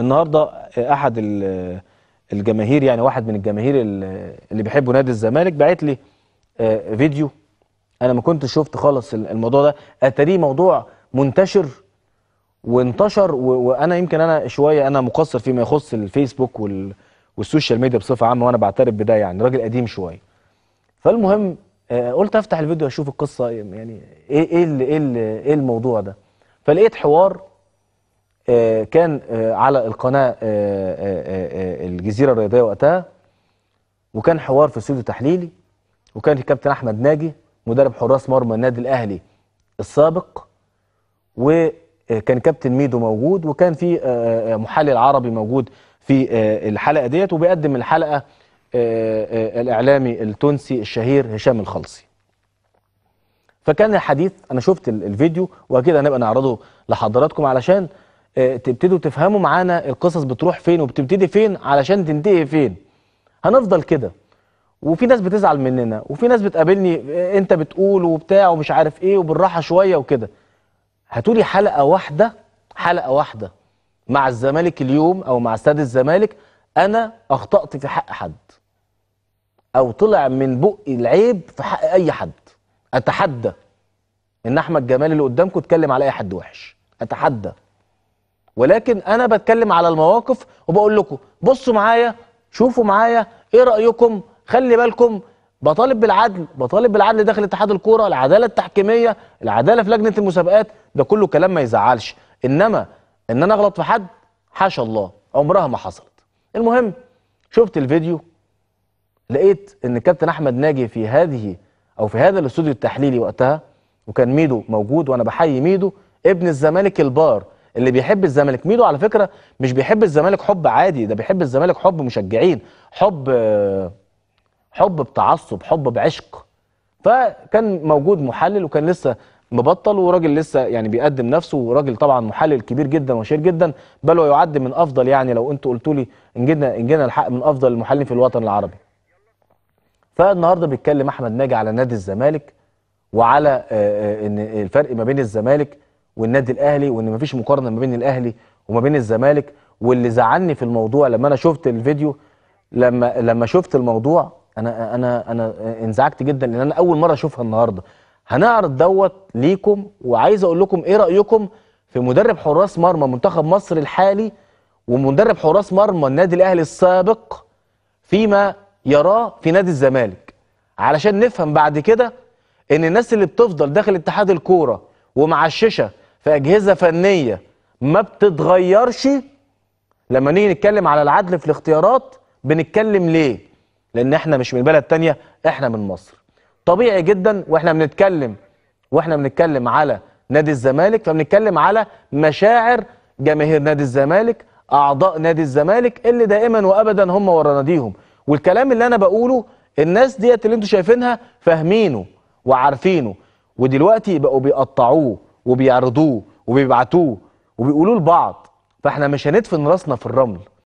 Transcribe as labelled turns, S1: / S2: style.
S1: النهارده احد الجماهير يعني واحد من الجماهير اللي بيحبوا نادي الزمالك بعت لي آه، فيديو انا ما كنتش شفت خالص الموضوع ده اتاريه موضوع منتشر وانتشر وانا يمكن انا شويه انا مقصر فيما يخص الفيسبوك وال والسوشيال ميديا بصفه عامه وانا بعترف بده يعني راجل قديم شويه فالمهم آه، قلت افتح الفيديو اشوف القصه يعني ايه ايه ايه, ايه الموضوع ده فلقيت حوار آه، كان آه، على القناة آه، الجزيرة الرياضية وقتها وكان حوار في استوديو تحليلي وكان الكابتن احمد ناجي مدرب حراس مرمى النادي الاهلي السابق وكان كابتن ميدو موجود وكان في محلل عربي موجود في الحلقه ديت وبيقدم الحلقه الاعلامي التونسي الشهير هشام الخلصي فكان الحديث انا شفت الفيديو واكيد هنبقى نعرضه لحضراتكم علشان آه، تبتدوا تفهموا معانا القصص بتروح فين وبتبتدي فين علشان تنتهي فين هنفضل كده وفي ناس بتزعل مننا وفي ناس بتقابلني آه، انت بتقول وبتاع ومش عارف ايه وبالراحه شويه وكده هتولي حلقه واحده حلقه واحده مع الزمالك اليوم او مع استاد الزمالك انا اخطات في حق حد او طلع من بقي العيب في حق اي حد اتحدى ان احمد جمال اللي قدامكم اتكلم على اي حد وحش اتحدى ولكن انا بتكلم على المواقف وبقول لكم بصوا معايا شوفوا معايا ايه رايكم خلي بالكم بطالب بالعدل بطالب بالعدل داخل اتحاد الكوره العداله التحكيميه العداله في لجنه المسابقات ده كله كلام ما يزعلش انما ان انا اغلط في حد حاشا الله عمرها ما حصلت المهم شفت الفيديو لقيت ان الكابتن احمد ناجي في هذه او في هذا الاستوديو التحليلي وقتها وكان ميدو موجود وانا بحيي ميدو ابن الزمالك البار اللي بيحب الزمالك ميدو على فكره مش بيحب الزمالك حب عادي ده بيحب الزمالك حب مشجعين حب حب بتعصب حب بعشق فكان موجود محلل وكان لسه مبطل وراجل لسه يعني بيقدم نفسه وراجل طبعا محلل كبير جدا وشهير جدا بل ويعد من افضل يعني لو انتوا قلتوا لي ان جينا ان جينا الحق من افضل المحللين في الوطن العربي. فالنهارده بيتكلم احمد ناجي على نادي الزمالك وعلى آه، آه، ان الفرق ما بين الزمالك والنادي الاهلي وان مفيش مقارنه ما بين الاهلي وما بين الزمالك واللي زعلني في الموضوع لما انا شفت الفيديو لما لما شفت الموضوع انا انا انا انزعجت جدا لان انا اول مره اشوفها النهارده هنعرض دوت ليكم وعايز اقول لكم ايه رايكم في مدرب حراس مرمى منتخب مصر الحالي ومدرب حراس مرمى النادي الاهلي السابق فيما يراه في نادي الزمالك علشان نفهم بعد كده ان الناس اللي بتفضل داخل اتحاد الكوره ومعششه في أجهزة فنية ما بتتغيرش لما نيجي نتكلم على العدل في الاختيارات بنتكلم ليه لأن احنا مش من بلد تانية احنا من مصر طبيعي جدا واحنا بنتكلم واحنا بنتكلم على نادي الزمالك فبنتكلم على مشاعر جماهير نادي الزمالك اعضاء نادي الزمالك اللي دائما وابدا هم ورا ناديهم والكلام اللي انا بقوله الناس ديت اللي انتوا شايفينها فاهمينه وعارفينه ودلوقتي بقوا بيقطعوه وبيعرضوه وبيبعتوه وبيقولوه لبعض فاحنا مش هندفن راسنا في الرمل